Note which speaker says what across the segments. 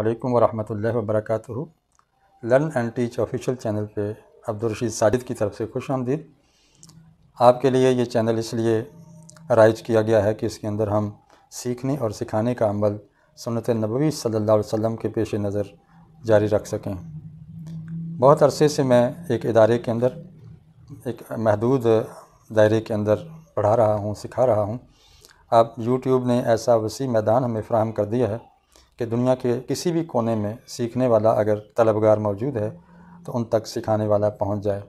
Speaker 1: अल्लाम वरहमल work learn and teach official channel पे अब्दुलरशीद साजिद की तरफ से खुश आमदीद आपके लिए ये चैनल इसलिए राइज किया गया है कि इसके अंदर हम सीखने और सिखाने का अमल सुनत नबी सल्ला अलैहि के पेश नज़र जारी रख सकें बहुत अरसे से मैं एक इदारे के अंदर एक महदूद दायरे के अंदर पढ़ा रहा हूँ सिखा रहा हूँ आप यूट्यूब ने ऐसा वसी मैदान हमें फ़राहम कर दिया है कि दुनिया के किसी भी कोने में सीखने वाला अगर तलबगार मौजूद है तो उन तक सिखाने वाला पहुंच जाए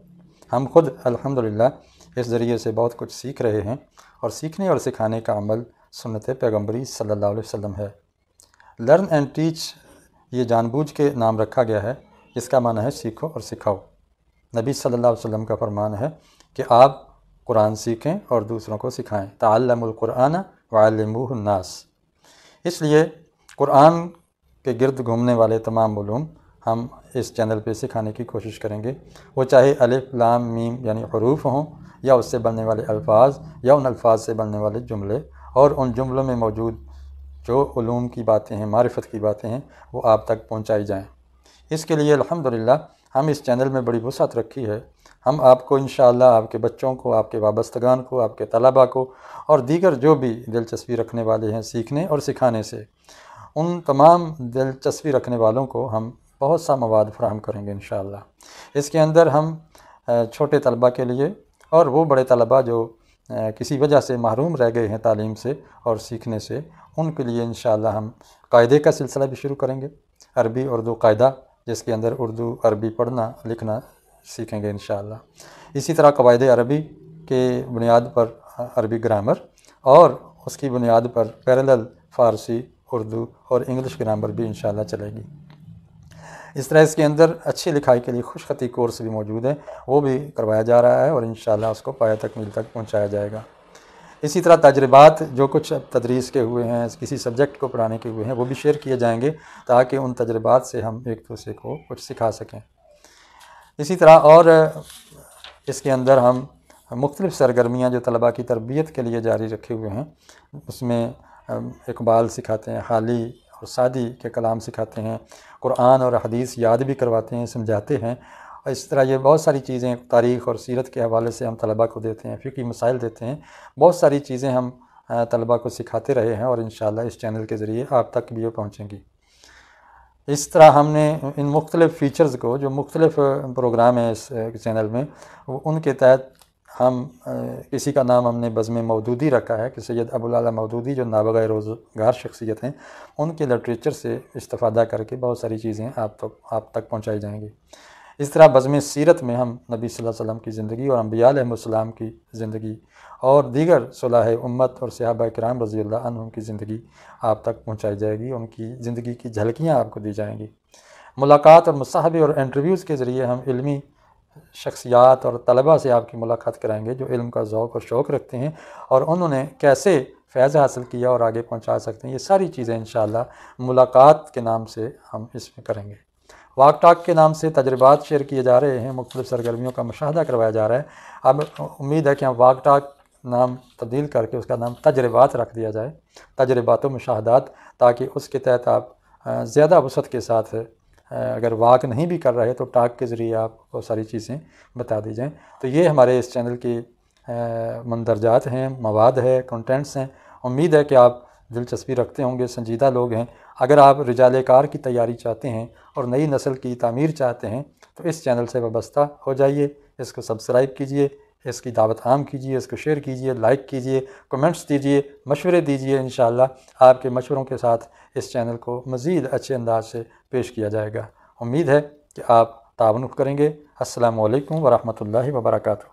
Speaker 1: हम खुद अल्हम्दुलिल्लाह इस ज़रिए से बहुत कुछ सीख रहे हैं और सीखने और सिखाने का अमल सुनत पैगम्बरी सल्ला वसम है लर्न एंड टीच ये जानबूझ के नाम रखा गया है इसका माना है सीखो और सिखाओ नबी सल्लल्लाहु अलैहि वसल्लम का फरमान है कि आप कुरान सीखें और दूसरों को सिखाएं तालमुल कुरान वालमुहन्नास इसलिए कुरान के गर्द घूमने वाले तमाम मलूम हम इस चैनल पे सिखाने की कोशिश करेंगे वो चाहे अलिफ लाम मीम यानी हरूफ हों या उससे बनने वाले अल्फाज या उन अल्फाज से बनने वाले जुमले और उन जुमलों में मौजूद जो ूम की बातें हैं मारफत की बातें हैं वो आप तक पहुँचाई जाएँ इसके लिए अलहमदिल्ला हम इस चैनल में बड़ी वसात रखी है हम आपको इन आपके बच्चों को आपके वाबस्तगान को आपके तलबा को और दीगर जो भी दिलचस्पी रखने वाले हैं सीखने और सिखाने से उन तमाम दिलचस्पी रखने वालों को हम बहुत सा मवाद फ्राहम करेंगे इन इसके अंदर हम छोटे तलबा के लिए और वो बड़े तलबा जो किसी वजह से महरूम रह गए हैं तालीम से और सीखने से उनके लिए इन हम कायदे का सिलसिला भी शुरू करेंगे अरबी उर्दू कायदा जिसके अंदर उर्दू अरबी पढ़ना लिखना सीखेंगे इन इसी तरह कवायद अरबी के बुनियाद पर अरबी ग्रामर और उसकी बुनियाद पर पैरल फ़ारसी उर्दू और इंग्लिश ग्रामर भी इन चलेगी इस तरह इसके अंदर अच्छी लिखाई के लिए खुशखती कोर्स भी मौजूद है वो भी करवाया जा रहा है और इन उसको पाया तकमील तक पहुँचाया जाएगा इसी तरह तजर्बात जो कुछ तदरीस के हुए हैं किसी सब्जेक्ट को पढ़ाने के हुए हैं वो भी शेयर किए जाएंगे ताकि उन तजर्बात से हम एक दूसरे को कुछ सिखा सकें इसी तरह और इसके अंदर हम मुख्तलिफ़ सरगर्मियाँ जो तलबा की तरबियत के लिए जारी रखे हुए हैं उसमें इकबाल सिखाते हैं हाली और सादी के कलाम सिखाते हैं कुरान और हदीस याद भी करवाते हैं समझाते हैं और इस तरह ये बहुत सारी चीज़ें तारीख़ और सीरत के हवाले से हम तलबा को देते हैं फ़िकी मसाइल देते हैं बहुत सारी चीज़ें हम तलबा को सिखाते रहे हैं और इन इस चैनल के ज़रिए आप तक भी ये पहुँचेंगी इस तरह हमने इन मुख्तलिफ़ फ़ीचर्स को जो मुख्तलिफ़ प्रोग्राम हैं इस चैनल में उनके तहत हम किसी का नाम हमने बज़म मौदूदी रखा है कि सैयद अबुल मौदूदी जो नाबग रोज़गार शख्सियत हैं उनके लिटरेचर से इस्ता करके बहुत सारी चीज़ें आप तक आप तक पहुँचाई जाएंगी इस तरह बज़म सीरत में हम नबी वसल्लम की ज़िंदगी और अम्बियालम की ज़िंदगी और दीगर सलाह उम्मत और सिहाब कराम रज़ी की ज़िंदगी आप तक पहुँचाई जाएगी उनकी ज़िंदगी की झलकियाँ आपको दी जाएँगी मुलाकात और मसाहबे और इंटरव्यूज़ के ज़रिए हम इलमी शख्सियात और तलबा से आपकी मुलाकात कराएंगे जो इल्म का ओक़ और शौक़ रखते हैं और उन्होंने कैसे फैज़ हासिल किया और आगे पहुंचा सकते हैं ये सारी चीज़ें इन मुलाकात के नाम से हम इसमें करेंगे वाक टाक के नाम से तजर्बात शेयर किए जा रहे हैं मुख्त सरगर्मियों का मुशाह करवाया जा रहा है अब उम्मीद है कि हम वाक टाक नाम तब्दील करके उसका नाम तजर्बात रख दिया जाए तजर्बात व मुशाहदात ताकि उसके तहत आप ज़्यादा वसत के साथ अगर वाक नहीं भी कर रहे तो टाक के ज़रिए आप वो सारी चीज़ें बता दी जाएँ तो ये हमारे इस चैनल के मंदरजात हैं मवाद है कंटेंट्स हैं उम्मीद है कि आप दिलचस्पी रखते होंगे संजीदा लोग हैं अगर आप रिजाल कार की तैयारी चाहते हैं और नई नस्ल की तमीर चाहते हैं तो इस चैनल से वाबस्ता हो जाइए इसको सब्सक्राइब कीजिए इसकी दावत आम कीजिए इसको शेयर कीजिए लाइक कीजिए कमेंट्स दीजिए मशवरे दीजिए इन आपके मशवरों के साथ इस चैनल को मज़ीद अच्छे अंदाज से पेश किया जाएगा उम्मीद है कि आप ताउन करेंगे असलकम वरहमल वर्का